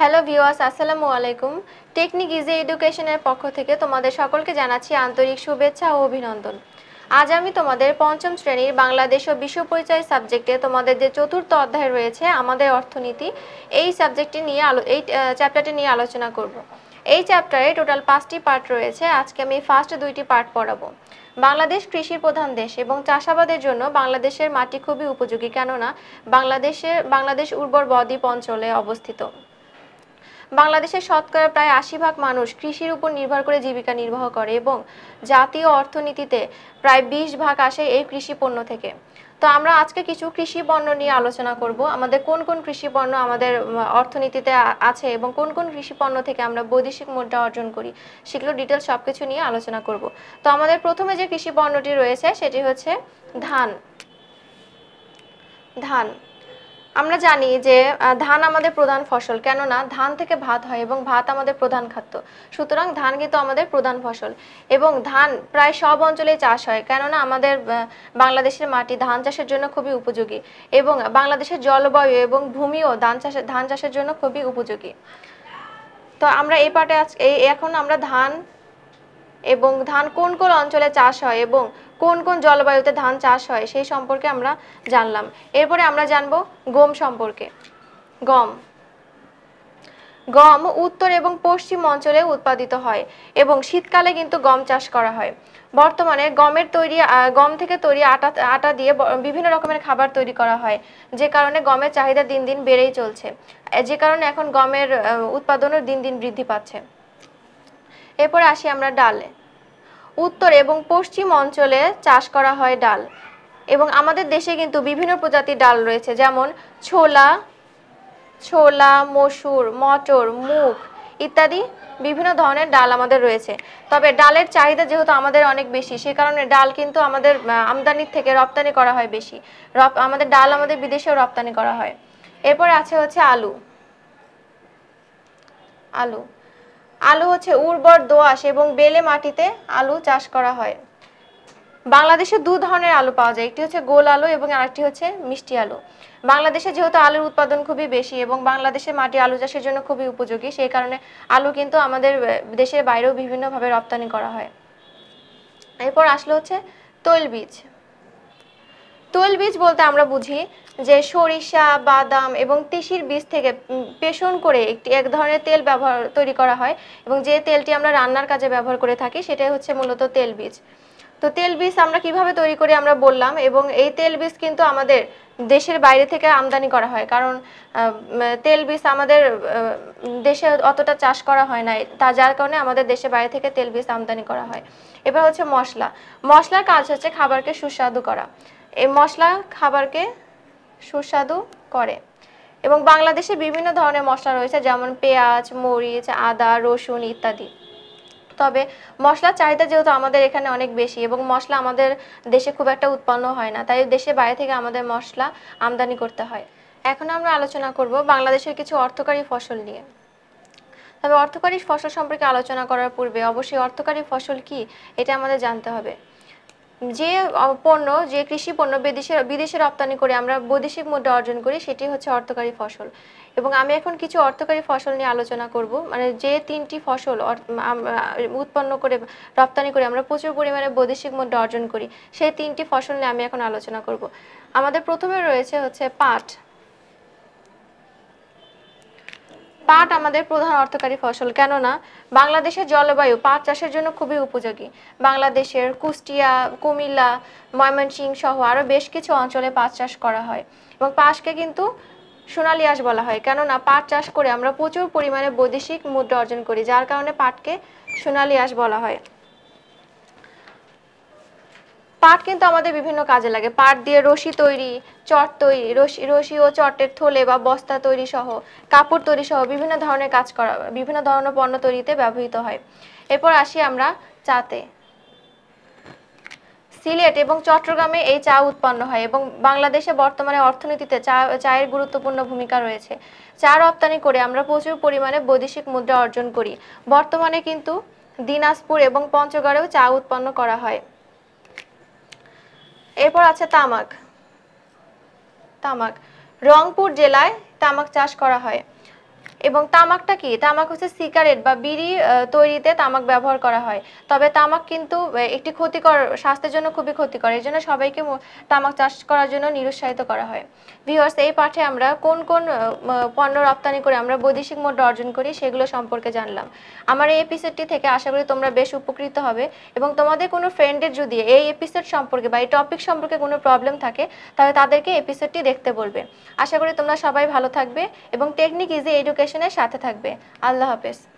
Hello viewers আসসালামু আলাইকুম technique easy এডুকেশনের পক্ষ থেকে তোমাদের সকলকে জানাচ্ছি আন্তরিক শুভেচ্ছা ও অভিনন্দন আজ আমি তোমাদের পঞ্চম শ্রেণীর বাংলাদেশ ও বিশ্ব পরিচয় সাবজেক্টে তোমাদের যে চতুর্থ অধ্যায় রয়েছে আমাদের অর্থনীতি এই সাবজেক্টটি নিয়ে আলো এই চ্যাপ্টারটি নিয়ে আলোচনা করব। এই চ্যাপ্টারে টোটাল পাঁচটি পার্ট রয়েছে আজকে আমি ফার্স্ট দুইটি পার্ট পড়াবো বাংলাদেশ কৃষি প্রধান দেশ এবং চাষাবাদের জন্য বাংলাদেশের মাটি খুবই উপযোগী কেননা বাংলাদেশের বাংলাদেশ উর্বর বদ্বীপ অঞ্চলে অবস্থিত বাংলাদেশের শতকরা প্রায় আশি ভাগ মানুষ কৃষির উপর নির্ভর করে জীবিকা নির্বাহ করে এবং জাতীয় অর্থনীতিতে প্রায় বিশ ভাগ আসে এই কৃষি পণ্য থেকে তো আমরা আজকে কিছু কৃষি পণ্য নিয়ে আলোচনা করব আমাদের কোন কোন কৃষি পণ্য আমাদের অর্থনীতিতে আছে এবং কোন কোন কৃষি পণ্য থেকে আমরা বৈদেশিক মুদ্রা অর্জন করি সেগুলো ডিটেল সব কিছু নিয়ে আলোচনা করব তো আমাদের প্রথমে যে কৃষি পণ্যটি রয়েছে সেটি হচ্ছে ধান ধান আমরা জানি যে ধান আমাদের প্রধান ফসল কেননা ধান থেকে ভাত হয় এবং ভাত আমাদের প্রধান খাদ্য সুতরাং ধান কিন্তু আমাদের প্রধান ফসল এবং ধান প্রায় সব অঞ্চলে চাষ হয় কেননা আমাদের বাংলাদেশের মাটি ধান চাষের জন্য খুবই উপযোগী এবং বাংলাদেশের জলবায়ু এবং ভূমিও ধান চাষের ধান চাষের জন্য খুবই উপযোগী তো আমরা এই পাটে আজ এই এখন আমরা ধান এবং ধান কোন কোন অঞ্চলে চাষ হয় এবং কোন কোন জলবায়ুতে ধান চাষ হয় সেই সম্পর্কে আমরা জানলাম এরপরে আমরা জানব গম সম্পর্কে গম গম উত্তর এবং পশ্চিম অঞ্চলে উৎপাদিত হয় এবং শীতকালে কিন্তু গম চাষ করা হয় বর্তমানে গমের তৈরি গম থেকে তৈরি আটা আটা দিয়ে বিভিন্ন রকমের খাবার তৈরি করা হয় যে কারণে গমের চাহিদা দিন দিন বেড়েই চলছে যে কারণে এখন গমের উৎপাদনও দিন দিন বৃদ্ধি পাচ্ছে এরপরে আসি আমরা ডালে উত্তর এবং পশ্চিম অঞ্চলে চাষ করা হয় ডাল এবং আমাদের দেশে কিন্তু বিভিন্ন প্রজাতির ডাল রয়েছে যেমন ছোলা ছোলা মসুর মটর মুগ ইত্যাদি বিভিন্ন ধরনের ডাল আমাদের রয়েছে তবে ডালের চাহিদা যেহেতু আমাদের অনেক বেশি সে কারণে ডাল কিন্তু আমাদের আমদানির থেকে রপ্তানি করা হয় বেশি রপ আমাদের ডাল আমাদের বিদেশেও রপ্তানি করা হয় এরপর আছে হচ্ছে আলু আলু আলু হচ্ছে উর্বর দোআঁশ এবং বেলে মাটিতে আলু চাষ করা হয় বাংলাদেশে দু ধরনের আলু পাওয়া যায় একটি হচ্ছে গোল আলু এবং আরেকটি হচ্ছে মিষ্টি আলু বাংলাদেশে যেহেতু আলুর উৎপাদন খুবই বেশি এবং বাংলাদেশে মাটি আলু চাষের জন্য খুবই উপযোগী সেই কারণে আলু কিন্তু আমাদের দেশের বাইরেও বিভিন্নভাবে রপ্তানি করা হয় এরপর আসলে হচ্ছে তৈল বীজ তৈল বীজ বলতে আমরা বুঝি যে সরিষা বাদাম এবং তিসির বীজ থেকে পেষণ করে একটি এক ধরনের তেল ব্যবহার তৈরি করা হয় এবং যে তেলটি আমরা রান্নার কাজে ব্যবহার করে থাকি সেটাই হচ্ছে মূলত তেল বীজ তো তেল বীজ আমরা কিভাবে তৈরি করি আমরা বললাম এবং এই তেল বীজ কিন্তু আমাদের দেশের বাইরে থেকে আমদানি করা হয় কারণ তেল বীজ আমাদের দেশে অতটা চাষ করা হয় না তা যার কারণে আমাদের দেশে বাইরে থেকে তেল বীজ আমদানি করা হয় এবার হচ্ছে মশলা মশলার কাজ হচ্ছে খাবারকে সুস্বাদু করা এই মশলা খাবারকে সুস্বাদু করে এবং বাংলাদেশে বিভিন্ন ধরনের মশলা রয়েছে যেমন পেঁয়াজ মরিচ আদা রসুন ইত্যাদি তবে মশলার চাহিদা যেহেতু আমাদের এখানে অনেক বেশি এবং মশলা আমাদের দেশে খুব একটা উৎপন্ন হয় না তাই দেশে বাইরে থেকে আমাদের মশলা আমদানি করতে হয় এখন আমরা আলোচনা করব বাংলাদেশের কিছু অর্থকারী ফসল নিয়ে তবে অর্থকারী ফসল সম্পর্কে আলোচনা করার পূর্বে অবশ্যই অর্থকারী ফসল কি এটা আমাদের জানতে হবে যে পণ্য যে কৃষি পণ্য বিদেশে বিদেশে রপ্তানি করে আমরা বৈদেশিক মুদ্রা অর্জন করি সেটি হচ্ছে অর্থকারী ফসল এবং আমি এখন কিছু অর্থকারী ফসল নিয়ে আলোচনা করব মানে যে তিনটি ফসল উৎপন্ন করে রপ্তানি করে আমরা প্রচুর পরিমাণে বৈদেশিক মুদ্রা অর্জন করি সেই তিনটি ফসল নিয়ে আমি এখন আলোচনা করব আমাদের প্রথমে রয়েছে হচ্ছে পাট পাট আমাদের প্রধান অর্থকারী ফসল কেননা বাংলাদেশের জলবায়ু পাট চাষের জন্য খুবই উপযোগী বাংলাদেশের কুষ্টিয়া কুমিল্লা ময়মনসিং সহ আরও বেশ কিছু অঞ্চলে পাট চাষ করা হয় এবং পাশকে কিন্তু সোনালি আঁশ বলা হয় কেননা পাট চাষ করে আমরা প্রচুর পরিমাণে বৈদেশিক মুদ্রা অর্জন করি যার কারণে পাটকে সোনালি আঁশ বলা হয় পাট কিন্তু আমাদের বিভিন্ন কাজে লাগে পাট দিয়ে রশি তৈরি চট তৈরি রশি রশি ও চটের থলে বা বস্তা তৈরি সহ কাপড় তৈরি সহ বিভিন্ন ধরনের কাজ করা বিভিন্ন ধরনের পণ্য তৈরিতে ব্যবহৃত হয় এরপর আসি আমরা চাতে সিলেট এবং চট্টগ্রামে এই চা উৎপন্ন হয় এবং বাংলাদেশে বর্তমানে অর্থনীতিতে চা চায়ের গুরুত্বপূর্ণ ভূমিকা রয়েছে চা রপ্তানি করে আমরা প্রচুর পরিমাণে বৈদেশিক মুদ্রা অর্জন করি বর্তমানে কিন্তু দিনাজপুর এবং পঞ্চগড়েও চা উৎপন্ন করা হয় এরপর আছে তামাক তামাক রংপুর জেলায় তামাক চাষ করা হয় এবং তামাকটা কি তামাক হচ্ছে সিগারেট বা বিড়ি তৈরিতে তামাক ব্যবহার করা হয় তবে তামাক কিন্তু একটি ক্ষতিকর স্বাস্থ্যের জন্য খুবই ক্ষতিকর এই জন্য সবাইকে তামাক চাষ করার জন্য নিরুৎসাহিত করা হয় ভিওর্স এই পাঠে আমরা কোন কোন পণ্য রপ্তানি করে আমরা বৈদেশিক মূল্য অর্জন করি সেগুলো সম্পর্কে জানলাম আমার এই এপিসোডটি থেকে আশা করি তোমরা বেশ উপকৃত হবে এবং তোমাদের কোনো ফ্রেন্ডের যদি এই এপিসোড সম্পর্কে বা এই টপিক সম্পর্কে কোনো প্রবলেম থাকে তাহলে তাদেরকে এপিসোডটি দেখতে বলবে আশা করি তোমরা সবাই ভালো থাকবে এবং টেকনিক ইজি এডুকেশন সেনের সাথে থাকবে আল্লাহ হাফেজ